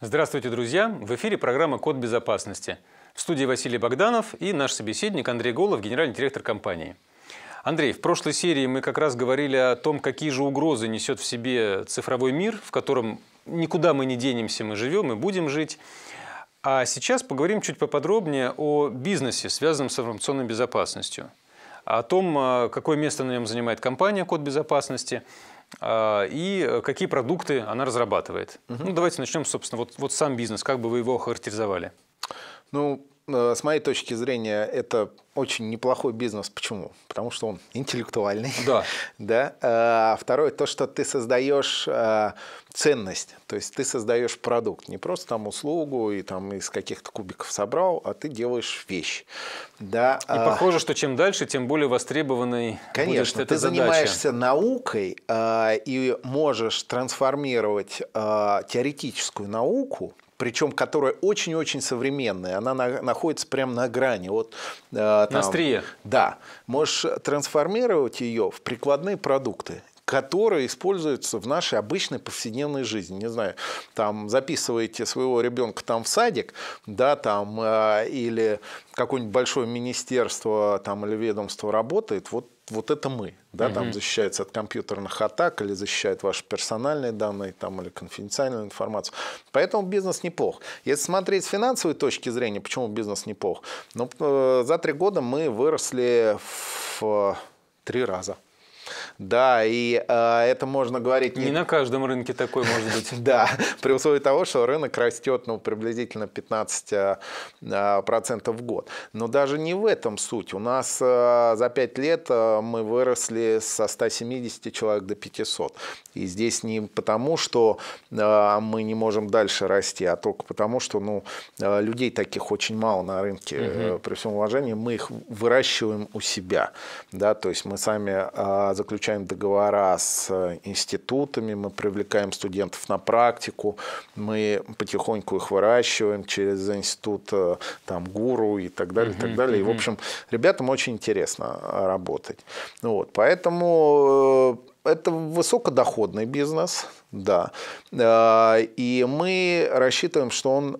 Здравствуйте, друзья! В эфире программа «Код безопасности». В студии Василий Богданов и наш собеседник Андрей Голов, генеральный директор компании. Андрей, в прошлой серии мы как раз говорили о том, какие же угрозы несет в себе цифровой мир, в котором никуда мы не денемся, мы живем и будем жить. А сейчас поговорим чуть поподробнее о бизнесе, связанном с информационной безопасностью о том, а, какое место на нем занимает компания «Код безопасности», а, и э, какие продукты она разрабатывает. Угу. Ну, давайте начнем, собственно, вот, вот сам бизнес, как бы вы его охарактеризовали? Ну, Э, с моей точки зрения, это очень неплохой бизнес. Почему? Потому что он интеллектуальный. Да. да? Э, а второе, то, что ты создаешь э, ценность. То есть ты создаешь продукт. Не просто там услугу и там из каких-то кубиков собрал, а ты делаешь вещь. Да? И похоже, что чем дальше, тем более востребованной Конечно, будет эта ты задача. занимаешься наукой и можешь трансформировать теоретическую науку – причем которая очень-очень современная, она на, находится прямо на грани. Вот, э, там, на острие? Да. Можешь трансформировать ее в прикладные продукты которая используется в нашей обычной повседневной жизни. Не знаю, там записываете своего ребенка там в садик, да, там, э, или какое-нибудь большое министерство там, или ведомство работает, вот вот это мы, да, угу. там защищается от компьютерных атак или защищает ваши персональные данные там, или конфиденциальную информацию. Поэтому бизнес неплох. Если смотреть с финансовой точки зрения, почему бизнес неплох? Ну, э, за три года мы выросли в э, три раза. Да, и э, это можно говорить... Не, не на каждом рынке такой может быть. Да, при условии того, что рынок растет ну, приблизительно 15% э, э, в год. Но даже не в этом суть. У нас э, за 5 лет мы выросли со 170 человек до 500. И здесь не потому, что мы не можем дальше расти, а только потому, что ну, людей таких очень мало на рынке. При всем уважении мы их выращиваем у себя. Да? То есть мы сами заключаем заключаем договора с э, институтами, мы привлекаем студентов на практику, мы потихоньку их выращиваем через институт э, там, гуру и так далее, и так далее. И, в общем, ребятам очень интересно э, работать. Ну вот, поэтому это высокодоходный бизнес, да. И мы рассчитываем, что он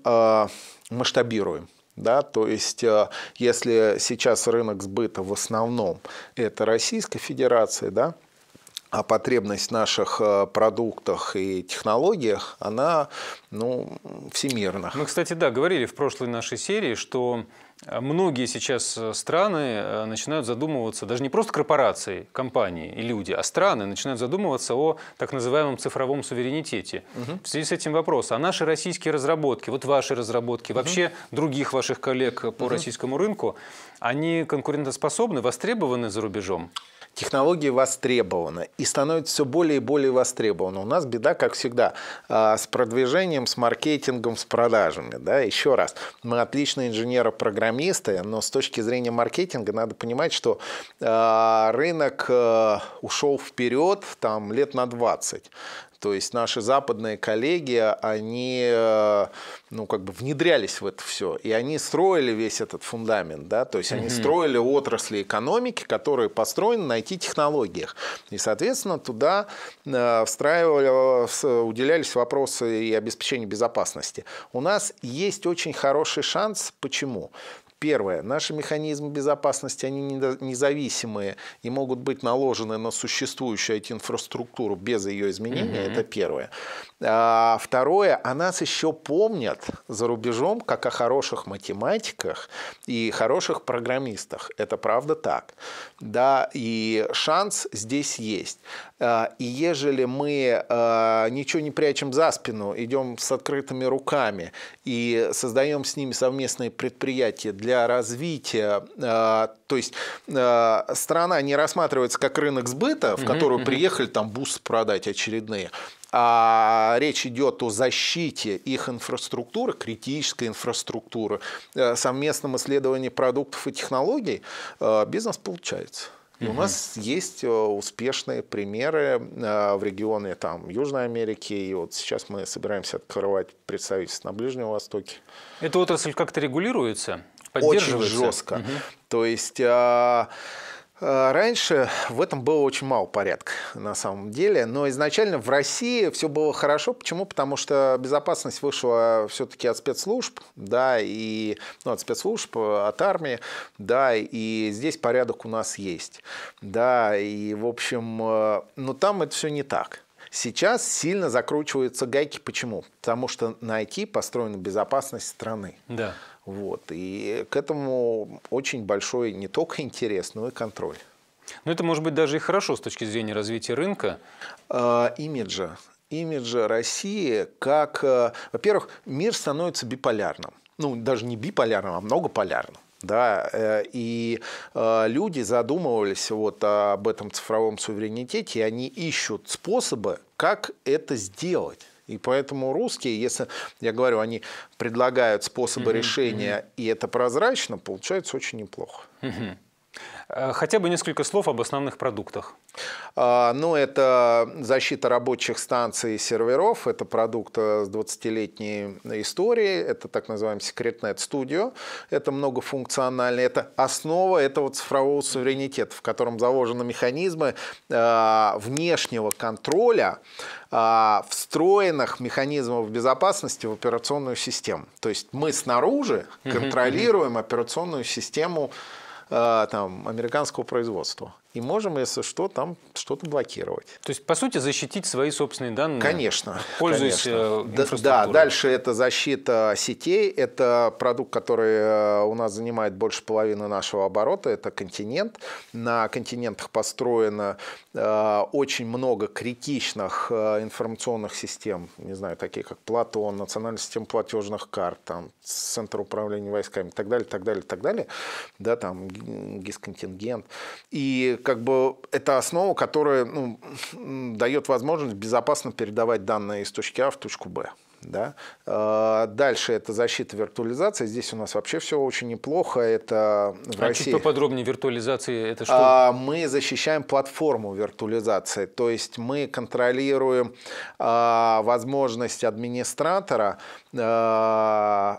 масштабируем. Да? То есть, э, если сейчас рынок сбыта в основном это Российская Федерация, да, а потребность в наших э, продуктах и технологиях, она ну, всемирна. Мы, ну, кстати, да, говорили в прошлой нашей серии, что Многие сейчас э, страны э, начинают задумываться, даже не просто корпорации, компании и люди, а страны начинают задумываться о так называемом цифровом суверенитете. Угу. В связи с этим вопрос, а наши российские разработки, вот ваши разработки, угу. вообще других ваших коллег э, по угу. российскому рынку, они конкурентоспособны, востребованы за рубежом? Технологии востребованы и становятся все более и более востребованы. У нас беда, как всегда, а, с продвижением, с маркетингом, с продажами. Да? Еще раз, мы отличные инженеры-программисты, программисты, но с точки зрения маркетинга надо понимать, что а, рынок э, ушел вперед там лет на 20. То есть наши западные коллеги, они э, ну, как бы внедрялись в это все. И они строили весь этот фундамент. Да? То есть они строили отрасли экономики, которые построены на IT-технологиях. И, соответственно, туда э, встраивали, уделялись вопросы и обеспечения безопасности. У нас есть очень хороший шанс. Почему? Первое. Наши механизмы безопасности, они независимые и могут быть наложены на существующую IT-инфраструктуру без ее изменения. Mm-hmm. Это первое. А, второе. О а нас еще помнят за рубежом как о хороших математиках и хороших программистах. Это правда так. Да, и шанс здесь есть. А, и ежели мы а, ничего не прячем за спину, идем с открытыми руками и создаем с ними совместные предприятия для развития, а, то есть страна не рассматривается как рынок сбыта, в которую приехали там бусы продать очередные, а речь идет о защите их инфраструктуры, критической инфраструктуры, э, совместном исследовании продуктов и технологий, э, бизнес получается. И угу. у нас есть э, успешные примеры э, в регионе там, Южной Америки, и вот сейчас мы собираемся открывать представительство на Ближнем Востоке. Эта отрасль как-то регулируется? Поддерживается? Очень жестко. Угу. То есть... А, а, раньше в этом было очень мало порядка, на самом деле. Но изначально в России все было хорошо. Почему? Потому что безопасность вышла все-таки от спецслужб, да, и ну, от спецслужб, от армии, да, и здесь порядок у нас есть. Да, и, в общем, э, но там это все не так. Сейчас сильно закручиваются гайки. Почему? Потому что на IT построена безопасность страны. Да. Вот. И к этому очень большой не только интерес, но и контроль. Но ну, это может быть даже и хорошо с точки зрения развития рынка. Э, имиджа. Имиджа России как... Э, во-первых, мир становится биполярным. Ну, даже не биполярным, а многополярным. Да, э, и э, люди задумывались вот об этом цифровом суверенитете, и они ищут способы, как это сделать. И поэтому русские, если, я говорю, они предлагают способы mm-hmm. решения, и это прозрачно, получается очень неплохо. Mm-hmm. Э, хотя бы несколько слов об основных продуктах. А, ну, это защита рабочих станций и серверов. Это продукт э, с 20-летней историей. Это так называемый секретное студио. Это многофункциональный, Это основа этого цифрового суверенитета, в котором заложены механизмы э, внешнего контроля встроенных механизмов безопасности в операционную систему. То есть мы снаружи контролируем операционную систему Э, там, американского производства и можем, если что, там что-то блокировать. То есть, по сути, защитить свои собственные данные? Конечно. Пользуясь э, конечно. Да, дальше это защита сетей, это продукт, который э, у нас занимает больше половины нашего оборота, это континент. На континентах построено э, очень много критичных информационных систем, не знаю, такие как Платон, национальная система платежных карт, там, Центр управления войсками и так далее, так далее, так далее, да, там, гисконтингент. И как бы это основа, которая ну, дает возможность безопасно передавать данные из точки А в точку Б. Да? А, дальше это защита виртуализации. Здесь у нас вообще все очень неплохо. Это в а России. чуть поподробнее виртуализации это что? А, мы защищаем платформу виртуализации. То есть мы контролируем а, возможность администратора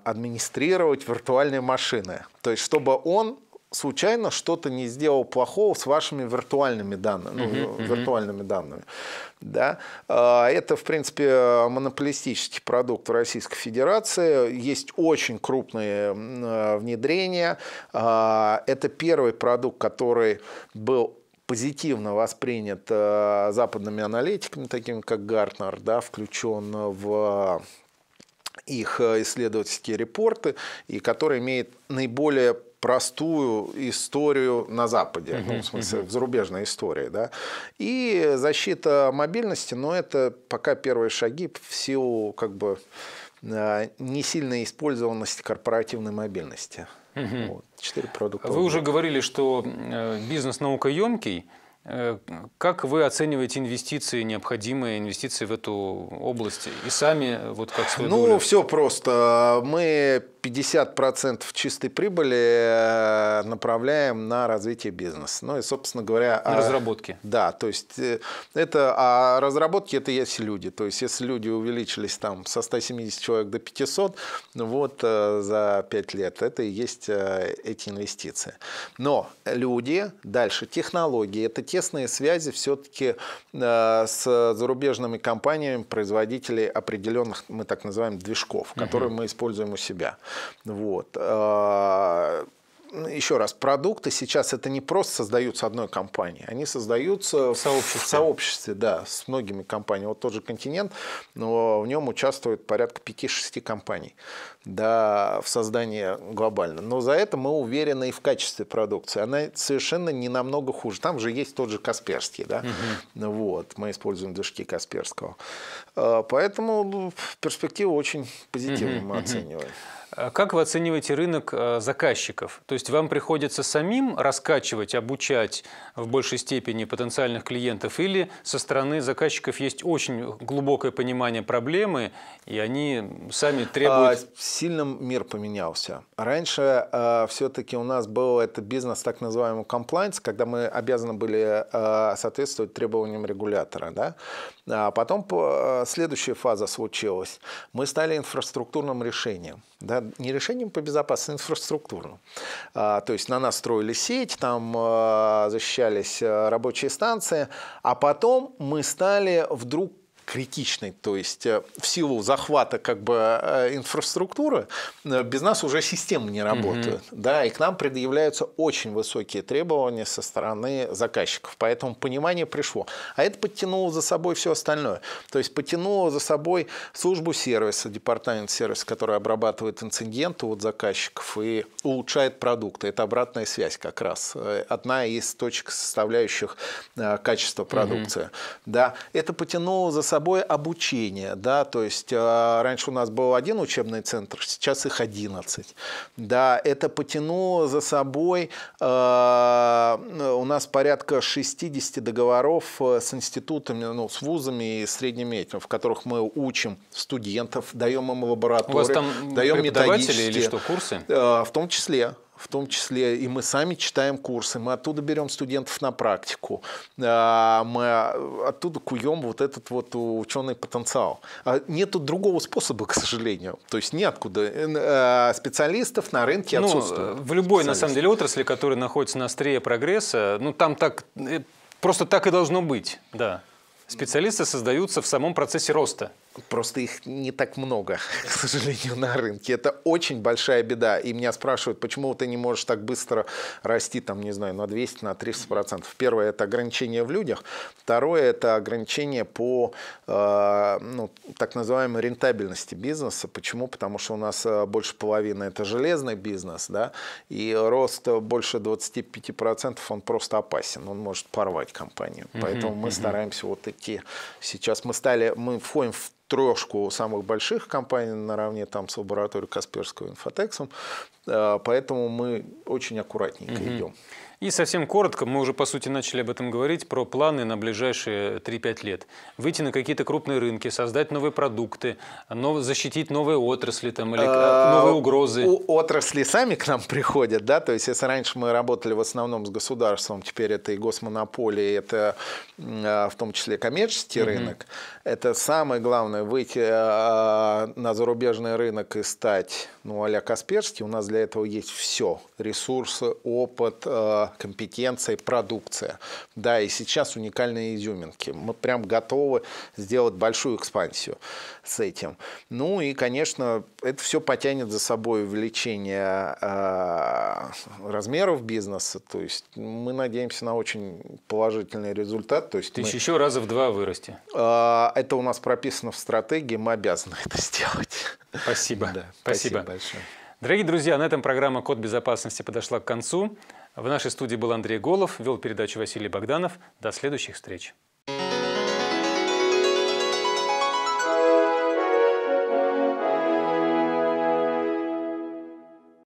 администрировать виртуальные машины. То есть чтобы он случайно что-то не сделал плохого с вашими виртуальными данными, uh-huh, uh-huh. виртуальными данными. Да? А, это, в принципе, монополистический продукт в Российской Федерации. Есть очень крупные внедрения. А, это первый продукт, который был позитивно воспринят э, западными аналитиками, такими как Гартнер, да, включен в их э, исследовательские репорты, и который имеет наиболее простую историю на Западе, ну, в смысле, в зарубежной истории. Да? И защита мобильности, но ну, это пока первые шаги в силу как бы э, не сильной использованности корпоративной мобильности. Четыре продукта. Вы уже говорили, что э, бизнес наукоемкий. Э, как вы оцениваете инвестиции, необходимые инвестиции в эту область? И сами вот как Ну, все просто. Мы 50% чистой прибыли э, направляем на развитие бизнеса. Ну и, собственно говоря... На а, разработки. Да, то есть э, это... А разработки – это есть люди. То есть если люди увеличились там со 170 человек до 500, вот э, за 5 лет, это и есть эти инвестиции. Но люди, дальше технологии, это тесные связи все-таки с зарубежными компаниями, производителей определенных, мы так называем, движков, которые угу. мы используем у себя. Вот а, еще раз, продукты сейчас это не просто создаются одной компанией, они создаются в сообществе, в сообществе да, с многими компаниями. Вот тот же континент, но в нем участвует порядка 5-6 компаний да, в создании глобально. Но за это мы уверены и в качестве продукции. Она совершенно не намного хуже. Там же есть тот же Касперский. Да? Угу. Вот, мы используем движки Касперского. А, поэтому ну, перспективу очень позитивно угу, мы оцениваем. Э, как вы оцениваете рынок э, заказчиков? То есть вам приходится самим раскачивать, обучать в большей степени потенциальных клиентов или со стороны заказчиков есть очень глубокое понимание проблемы и они сами а, требуют... Сильно мир поменялся. Раньше э, все-таки у нас был это бизнес так называемый compliance, когда мы обязаны были соответствовать требованиям регулятора. Да? А потом следующая фаза случилась. Мы стали инфраструктурным решением. Да? не решением по безопасности, а инфраструктурным. А, то есть на нас строили сеть, там а, защищались а, рабочие станции, а потом мы стали вдруг критичной, то есть э, в силу захвата как бы э, инфраструктуры э, без нас уже системы не работают, угу. да, и к нам предъявляются очень высокие требования со стороны заказчиков, поэтому понимание пришло, а это подтянуло за собой все остальное, то есть потянуло за собой службу сервиса, департамент сервиса, который обрабатывает инциденты от заказчиков и улучшает продукты, это обратная связь как раз, одна из точек составляющих качества продукции, угу. да, это потянуло за собой собой обучение, да, то есть э, раньше у нас был один учебный центр, сейчас их 11, да, это потянуло за собой, э, у нас порядка 60 договоров э, с институтами, ну, с вузами и средними этими, в которых мы учим студентов, даем им лаборатории, даем методические. или что, курсы? В том числе, в том числе и мы сами читаем курсы, мы оттуда берем студентов на практику, а, мы оттуда куем вот этот вот ученый потенциал. А нету другого способа, к сожалению, то есть неоткуда. А, специалистов на рынке ну, отсутствует. В любой, на самом деле, отрасли, которая находится на острие прогресса, ну там так, э, просто так и должно быть, да. Специалисты создаются в самом процессе роста. Просто их не так много, к сожалению, на рынке. Это очень большая беда. И меня спрашивают, почему ты не можешь так быстро расти, там, не знаю, на 200, на 300 процентов. Первое – это ограничение в людях. Второе – это ограничение по э, ну, так называемой рентабельности бизнеса. Почему? Потому что у нас э, больше половины – это железный бизнес, да, и рост больше 25 процентов, он просто опасен. Он может порвать компанию. Поэтому мы стараемся вот идти. Сейчас мы стали, мы входим в трешку самых больших компаний наравне там с лабораторией Касперского и инфотексом. Э, поэтому мы очень аккуратненько угу. идем. И совсем коротко, мы уже по сути начали об этом говорить, про планы на ближайшие 3-5 лет. Выйти на какие-то крупные рынки, создать новые продукты, нов... защитить новые отрасли там, или э, а, новые угрозы. У отрасли сами к нам приходят, да, то есть если раньше мы работали в основном с государством, теперь это и госмонополии, это а, в том числе коммерческий рынок, это самое главное, выйти а, на зарубежный рынок и стать, ну, а-ля Касперский, у нас для этого есть все, ресурсы, опыт, качество, продукция. Да, и сейчас уникальные изюминки. Мы прям готовы сделать большую экспансию с этим. Ну и, конечно, это все потянет за собой увеличение э, а, размеров бизнеса. То есть мы надеемся на очень положительный результат. То есть Ты мы... еще раза в два вырасти. Э, это у нас прописано в стратегии, мы обязаны это сделать. Спасибо. Да, спасибо. спасибо большое. Дорогие друзья, на этом программа «Код безопасности» подошла к концу. В нашей студии был Андрей Голов, вел передачу Василий Богданов. До следующих встреч.